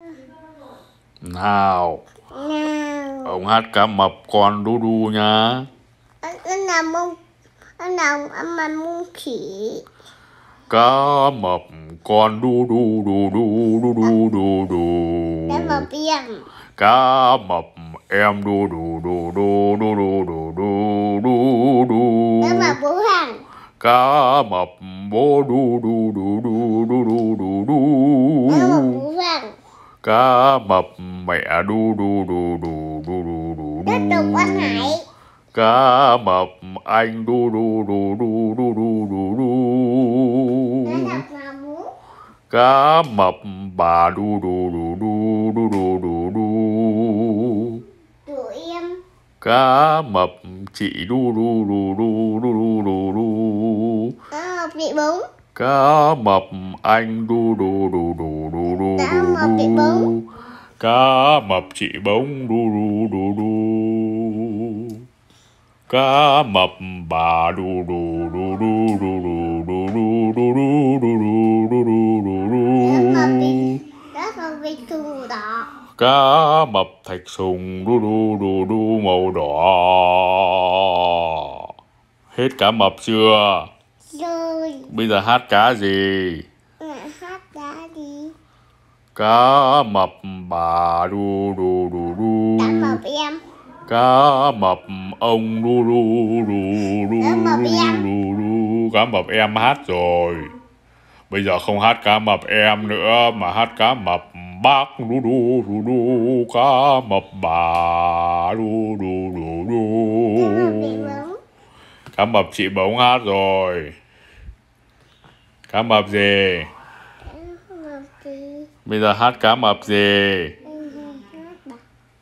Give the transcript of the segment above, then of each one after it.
Nào Nào Ông hát cá mập con đu đu nhá Ông làm ông Ông làm ông mà muốn khỉ Cá mập con đu đu đu đu đu đu đu đu đu. mập Cá mập em đu đu đu đu đu đu đu đu đu đu Cá mập bố hàng Cá mập bố đu đu đu đu đu đu đu đu cá mập mẹ đu đu đu đu đu đu đu đu cá mập anh đu đu đu đu đu đu đu đu cá mập bà đu đu đu đu đu đu đu đu cá mập chị đu đu đu đu đu đu đu đu cá mập anh đu đu đu đu mập chị bóng cá mập chị bóng đu đu đu đu cá mập bà đu đu đu đu đu đu đu đu đu đu đu đu đu đu đu đu cá mập thạch sùng đu đu đu đu màu đỏ hết cá mập chưa rồi bây giờ hát cá gì cá mập bà ru ru ru ru cá mập em cá mập ông ru ru ru ru ru ru cá mập em hát rồi bây giờ không hát cá mập em nữa mà hát cá mập bác ru ru ru ru cá mập bà ru ru ru ru cá mập chị bóng hát rồi cá mập gì Bây giờ hát cá mập gì?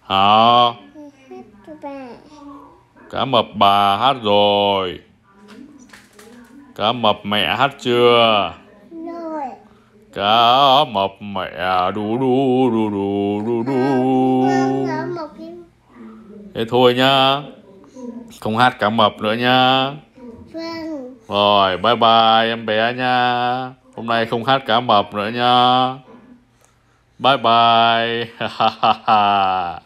Hả? Cá mập bà hát rồi. Cá mập mẹ hát chưa? Cá mập mẹ đu đu đu đu đu đu. Thế thôi nhá. Không hát cá mập nữa nhá. Rồi, bye bye em bé nha. Hôm nay không hát cá mập nữa nha. Bye bye. Ha ha ha